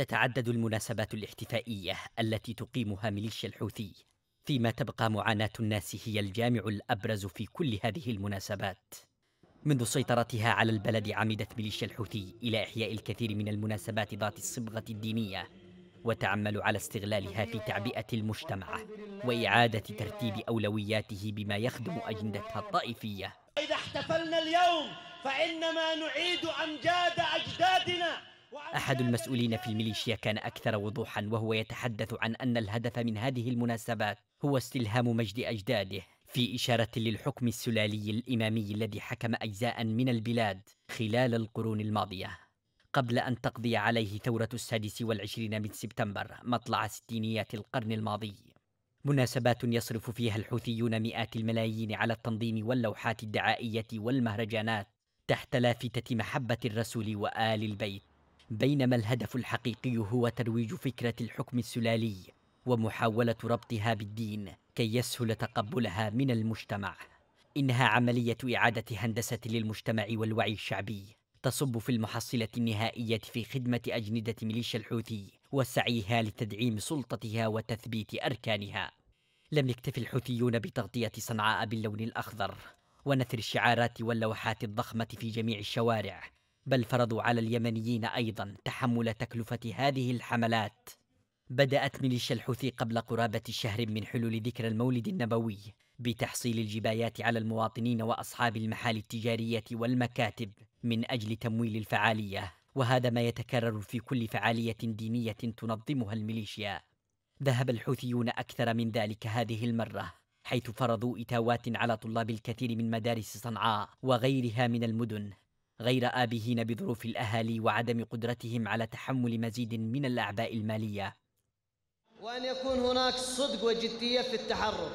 تتعدد المناسبات الاحتفائية التي تقيمها ميليشيا الحوثي، فيما تبقى معاناة الناس هي الجامع الأبرز في كل هذه المناسبات. منذ سيطرتها على البلد عمدت ميليشيا الحوثي إلى إحياء الكثير من المناسبات ذات الصبغة الدينية، وتعمل على استغلالها في تعبئة المجتمع، وإعادة ترتيب أولوياته بما يخدم أجندتها الطائفية. إذا احتفلنا اليوم فإنما نعيد أمجاد أجدادنا أحد المسؤولين في الميليشيا كان أكثر وضوحا وهو يتحدث عن أن الهدف من هذه المناسبات هو استلهام مجد أجداده في إشارة للحكم السلالي الإمامي الذي حكم أجزاء من البلاد خلال القرون الماضية قبل أن تقضي عليه ثورة السادس والعشرين من سبتمبر مطلع ستينيات القرن الماضي مناسبات يصرف فيها الحوثيون مئات الملايين على التنظيم واللوحات الدعائية والمهرجانات تحت لافتة محبة الرسول وآل البيت بينما الهدف الحقيقي هو ترويج فكرة الحكم السلالي ومحاولة ربطها بالدين كي يسهل تقبلها من المجتمع إنها عملية إعادة هندسة للمجتمع والوعي الشعبي تصب في المحصلة النهائية في خدمة أجندة ميليشيا الحوثي وسعيها لتدعيم سلطتها وتثبيت أركانها لم يكتف الحوثيون بتغطية صنعاء باللون الأخضر ونثر الشعارات واللوحات الضخمة في جميع الشوارع بل فرضوا على اليمنيين أيضا تحمل تكلفة هذه الحملات بدأت ميليشيا الحوثي قبل قرابة شهر من حلول ذكرى المولد النبوي بتحصيل الجبايات على المواطنين وأصحاب المحال التجارية والمكاتب من أجل تمويل الفعالية وهذا ما يتكرر في كل فعالية دينية تنظمها الميليشيا ذهب الحوثيون أكثر من ذلك هذه المرة حيث فرضوا إتاوات على طلاب الكثير من مدارس صنعاء وغيرها من المدن غير آبهين بظروف الأهالي وعدم قدرتهم على تحمل مزيد من الأعباء المالية وأن يكون هناك صدق وجدية في التحرك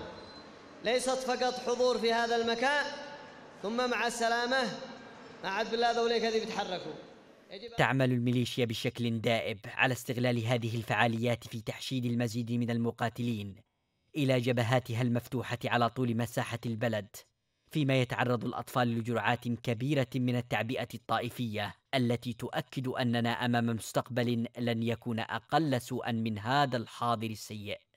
ليست فقط حضور في هذا المكان ثم مع السلامة مع عبد الله ذوليك هذه بيتحركوا تعمل الميليشيا بشكل دائب على استغلال هذه الفعاليات في تحشيد المزيد من المقاتلين إلى جبهاتها المفتوحة على طول مساحة البلد فيما يتعرض الأطفال لجرعات كبيرة من التعبئة الطائفية التي تؤكد أننا أمام مستقبل لن يكون أقل سوءا من هذا الحاضر السيء